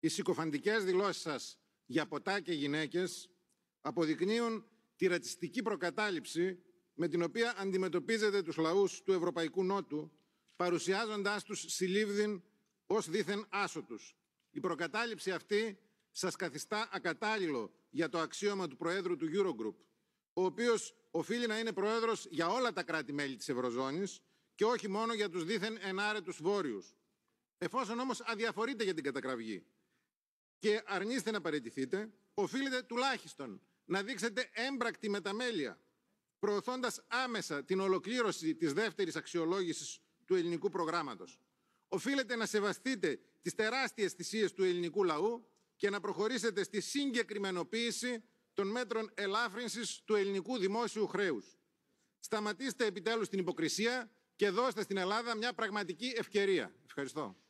Οι συκοφαντικές δηλώσεις σας για ποτά και γυναίκες αποδεικνύουν τη ρατσιστική προκατάληψη με την οποία αντιμετωπίζετε τους λαούς του Ευρωπαϊκού Νότου, παρουσιάζοντάς τους συλλήβδιν ως δήθεν άσωτους. Η προκατάληψη αυτή σας καθιστά ακατάλληλο για το αξίωμα του Προέδρου του Eurogroup, ο οποίος οφείλει να είναι Πρόεδρος για όλα τα κράτη-μέλη της Ευρωζώνης και όχι μόνο για τους δήθεν ενάρετους βόρειους. Εφόσον όμως αδιαφορείτε για την κατακραυγή, και αρνείστε να παραιτηθείτε, οφείλετε τουλάχιστον να δείξετε έμπρακτη μεταμέλεια, προωθώντας άμεσα την ολοκλήρωση της δεύτερης αξιολόγησης του ελληνικού προγράμματος. Οφείλετε να σεβαστείτε τις τεράστιες θυσίες του ελληνικού λαού και να προχωρήσετε στη συγκεκριμενοποίηση των μέτρων ελάφρυνσης του ελληνικού δημόσιου χρέους. Σταματήστε επιτέλους την υποκρισία και δώστε στην Ελλάδα μια πραγματική ευκαιρία. Ευχαριστώ.